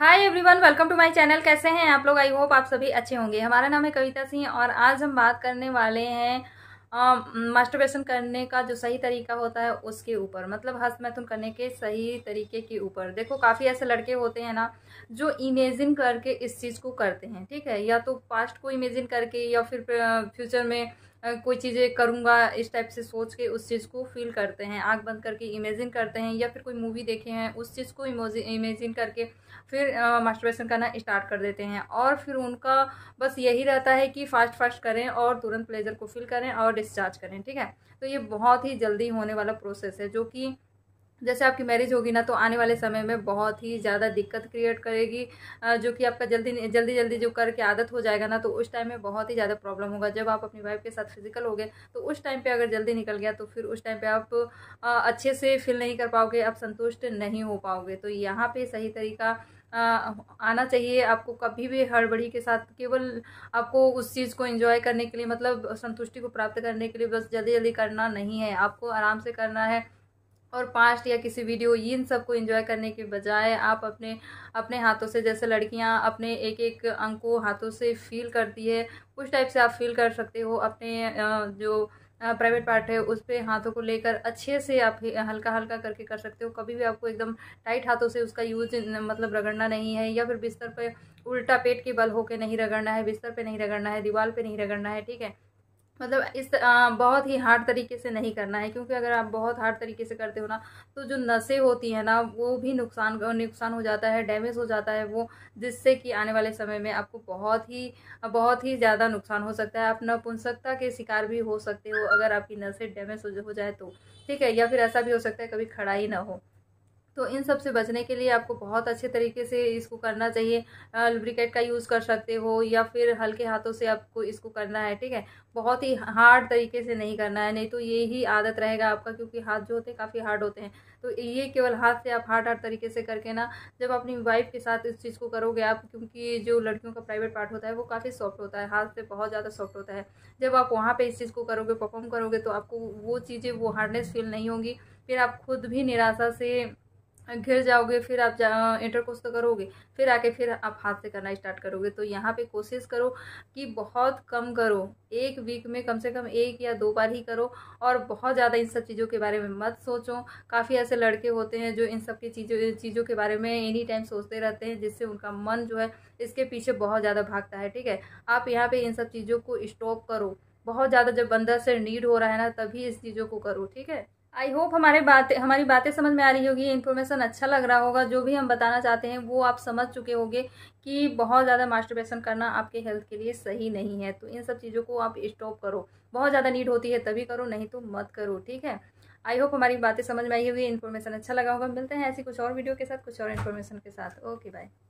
hi everyone welcome to my channel कैसे हैं आप लोग आई होप आप सभी अच्छे होंगे हमारा नाम है कविता सिंह और आज हम बात करने वाले हैं मास्टरबेशन करने का जो सही तरीका होता है उसके ऊपर मतलब हस्त मैथुन करने के सही तरीके के ऊपर देखो काफ़ी ऐसे लड़के होते हैं ना जो इमेजिन करके इस चीज़ को करते हैं ठीक है या तो पास्ट को इमेजिन करके या फिर फ्यूचर में कोई चीज़ें करूँगा इस टाइप से सोच के उस चीज़ को फील करते हैं आँख बंद करके इमेजिन करते हैं या फिर कोई मूवी देखे हैं उस चीज़ को इमेजिन करके फिर मास्टरबेशन करना स्टार्ट कर देते हैं और फिर उनका बस यही रहता है कि फास्ट फास्ट करें और तुरंत प्लेजर को फील करें और डिस्चार्ज करें ठीक है तो ये बहुत ही जल्दी होने वाला प्रोसेस है जो कि जैसे आपकी मैरिज होगी ना तो आने वाले समय में बहुत ही ज़्यादा दिक्कत क्रिएट करेगी जो कि आपका जल्दी जल्दी जल्दी जो करके आदत हो जाएगा ना तो उस टाइम में बहुत ही ज़्यादा प्रॉब्लम होगा जब आप अपनी वाइफ के साथ फिजिकल हो गए तो उस टाइम पे अगर जल्दी निकल गया तो फिर उस टाइम पर आप अच्छे से फील नहीं कर पाओगे आप संतुष्ट नहीं हो पाओगे तो यहाँ पर सही तरीका आना चाहिए आपको कभी भी हड़बड़ी के साथ केवल आपको उस चीज़ को एंजॉय करने के लिए मतलब संतुष्टि को प्राप्त करने के लिए बस जल्दी जल्दी करना नहीं है आपको आराम से करना है और पास्ट या किसी वीडियो इन सब को करने के बजाय आप अपने अपने हाथों से जैसे लड़कियां अपने एक एक अंग को हाथों से फील करती है उस टाइप से आप फील कर सकते हो अपने जो प्राइवेट पार्ट है उस पर हाथों को लेकर अच्छे से आप हल्का हल्का करके कर सकते हो कभी भी आपको एकदम टाइट हाथों से उसका यूज मतलब रगड़ना नहीं है या फिर बिस्तर पर उल्टा पेट के बल होकर नहीं रगड़ना है बिस्तर पर नहीं रगड़ना है दीवार पर नहीं रगड़ना है ठीक है मतलब इस आ, बहुत ही हार्ड तरीके से नहीं करना है क्योंकि अगर आप बहुत हार्ड तरीके से करते हो ना तो जो नसें होती हैं ना वो भी नुकसान नुकसान हो जाता है डैमेज हो जाता है वो जिससे कि आने वाले समय में आपको बहुत ही बहुत ही ज़्यादा नुकसान हो सकता है आप नपुंसकता के शिकार भी हो सकते हो अगर आपकी नसें डैमेज हो जाए तो ठीक है या फिर ऐसा भी हो सकता है कभी खड़ा ही ना हो तो इन सब से बचने के लिए आपको बहुत अच्छे तरीके से इसको करना चाहिए लुब्रिकेट का यूज़ कर सकते हो या फिर हल्के हाथों से आपको इसको करना है ठीक है बहुत ही हार्ड तरीके से नहीं करना है नहीं तो ये ही आदत रहेगा आपका क्योंकि हाथ जो होते हैं काफ़ी हार्ड होते हैं तो ये केवल हाथ से आप हार्ड हार्ड तरीके से करके ना जब अपनी वाइफ के साथ इस चीज़ को करोगे आप क्योंकि जो लड़कियों का प्राइवेट पार्ट होता है वो काफ़ी सॉफ्ट होता है हाथ से बहुत ज़्यादा सॉफ्ट होता है जब आप वहाँ पर इस चीज़ को करोगे परफॉर्म करोगे तो आपको वो चीज़ें वो हार्डनेस फील नहीं होंगी फिर आप खुद भी निराशा से घिर जाओगे फिर आप जा, इंटरकोर्स तो करोगे फिर आके फिर आप हाथ से करना स्टार्ट करोगे तो यहाँ पे कोशिश करो कि बहुत कम करो एक वीक में कम से कम एक या दो बार ही करो और बहुत ज़्यादा इन सब चीज़ों के बारे में मत सोचो काफ़ी ऐसे लड़के होते हैं जो इन सब की चीज़ों चीज़ों के बारे में एनी टाइम सोचते रहते हैं जिससे उनका मन जो है इसके पीछे बहुत ज़्यादा भागता है ठीक है आप यहाँ पर इन सब चीज़ों को स्टॉप करो बहुत ज़्यादा जब अंदर से नीड हो रहा है ना तभी इस चीज़ों को करो ठीक है आई होप हमारे बातें हमारी बातें समझ में आ रही होगी इन्फॉर्मेशन अच्छा लग रहा होगा जो भी हम बताना चाहते हैं वो आप समझ चुके होंगे कि बहुत ज़्यादा मास्टरबेशन करना आपके हेल्थ के लिए सही नहीं है तो इन सब चीज़ों को आप स्टॉप करो बहुत ज़्यादा नीड होती है तभी करो नहीं तो मत करो ठीक है आई होप हमारी बातें समझ में आई होगी इन्फॉर्मेशन अच्छा लगा होगा मिलते हैं ऐसी कुछ और वीडियो के साथ कुछ और इन्फॉर्मेशन के साथ ओके बाय